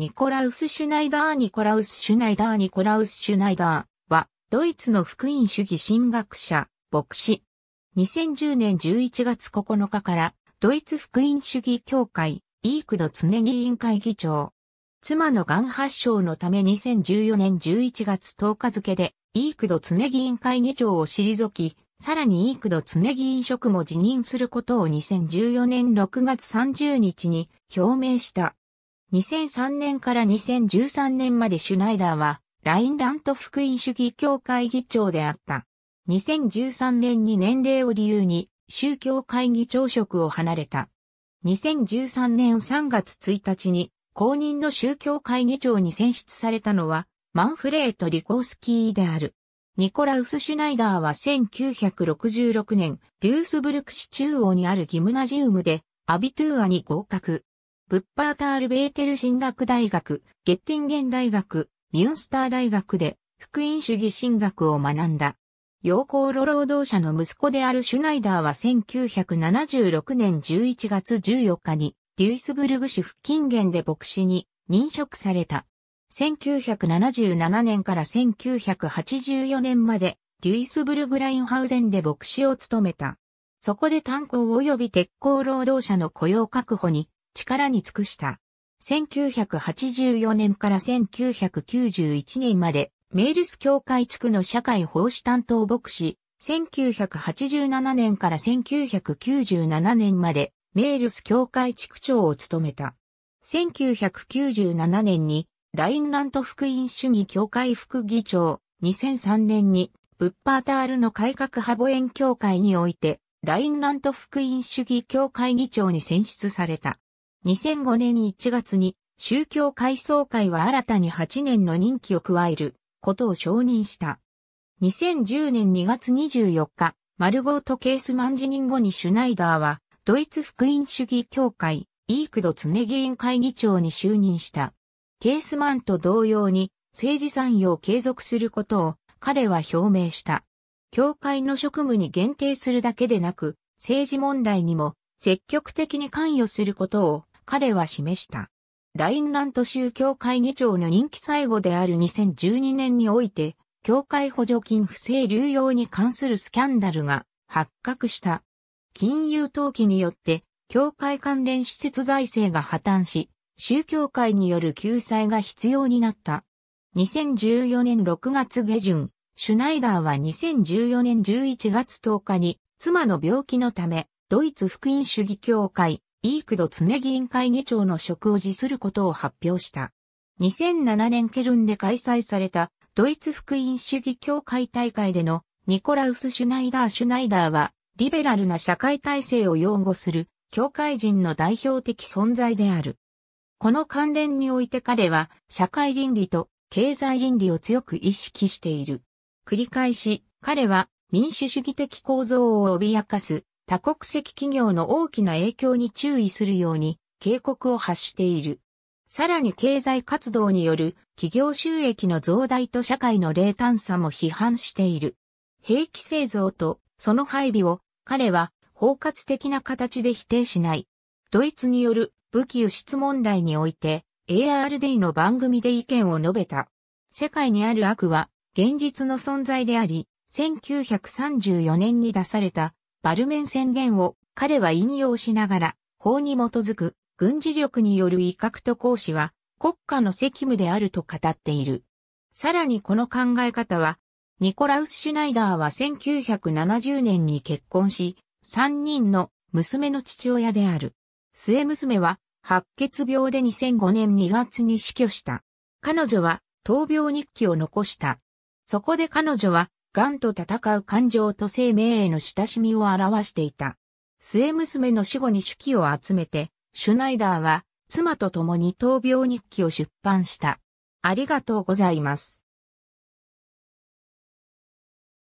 ニコラウス・シュナイダー・ニコラウス・シュナイダー・ニコラウス・シュナイダーは、ドイツの福音主義神学者、牧師。2010年11月9日から、ドイツ福音主義協会、イークの常議員会議長。妻の癌発症のため2014年11月10日付で、イークド常議員会議長を退き、さらにイークド常議員職も辞任することを2014年6月30日に表明した。2003年から2013年までシュナイダーは、ラインラント福音主義協会議長であった。2013年に年齢を理由に、宗教会議長職を離れた。2013年3月1日に、公認の宗教会議長に選出されたのは、マンフレート・リコースキーである。ニコラウス・シュナイダーは1966年、デュースブルク市中央にあるギムナジウムで、アビトゥーアに合格。ブッパータール・ベーテル神学大学、ゲッティンゲン大学、ミュンスター大学で、福音主義神学を学んだ。陽光炉労働者の息子であるシュナイダーは1976年11月14日にデュイスブルグ市付近限で牧師に認職された。1977年から1984年までデュイスブルグラインハウゼンで牧師を務めた。そこで炭鉱及び鉄鋼労働者の雇用確保に力に尽くした。1984年から1991年まで、メールス協会地区の社会奉仕担当牧師、1987年から1997年まで、メールス協会地区長を務めた。1997年に、ラインラント福音主義協会副議長、2003年に、ブッパータールの改革派母縁協会において、ラインラント福音主義協会議長に選出された。2005年1月に宗教改装会は新たに8年の任期を加えることを承認した。2010年2月24日、マルゴート・ケースマン辞任後にシュナイダーは、ドイツ福音主義協会、イークドツネ議員会議長に就任した。ケースマンと同様に、政治産業を継続することを彼は表明した。協会の職務に限定するだけでなく、政治問題にも積極的に関与することを彼は示した。ラインラント州教会議長の任期最後である2012年において、教会補助金不正流用に関するスキャンダルが発覚した。金融投機によって、教会関連施設財政が破綻し、宗教界による救済が必要になった。2014年6月下旬、シュナイダーは2014年11月10日に、妻の病気のため、ドイツ福音主義教会、イークド常議員会議長の職を辞することを発表した。2007年ケルンで開催されたドイツ福音主義協会大会でのニコラウス・シュナイダー・シュナイダーはリベラルな社会体制を擁護する教会人の代表的存在である。この関連において彼は社会倫理と経済倫理を強く意識している。繰り返し彼は民主主義的構造を脅かす多国籍企業の大きな影響に注意するように警告を発している。さらに経済活動による企業収益の増大と社会の冷淡さも批判している。兵器製造とその配備を彼は包括的な形で否定しない。ドイツによる武器輸出問題において ARD の番組で意見を述べた。世界にある悪は現実の存在であり、1934年に出されたバルメン宣言を彼は引用しながら、法に基づく軍事力による威嚇と行使は国家の責務であると語っている。さらにこの考え方は、ニコラウス・シュナイダーは1970年に結婚し、3人の娘の父親である。末娘は白血病で2005年2月に死去した。彼女は闘病日記を残した。そこで彼女は癌と戦う感情と生命への親しみを表していた。末娘の死後に手記を集めて、シュナイダーは妻と共に闘病日記を出版した。ありがとうございます。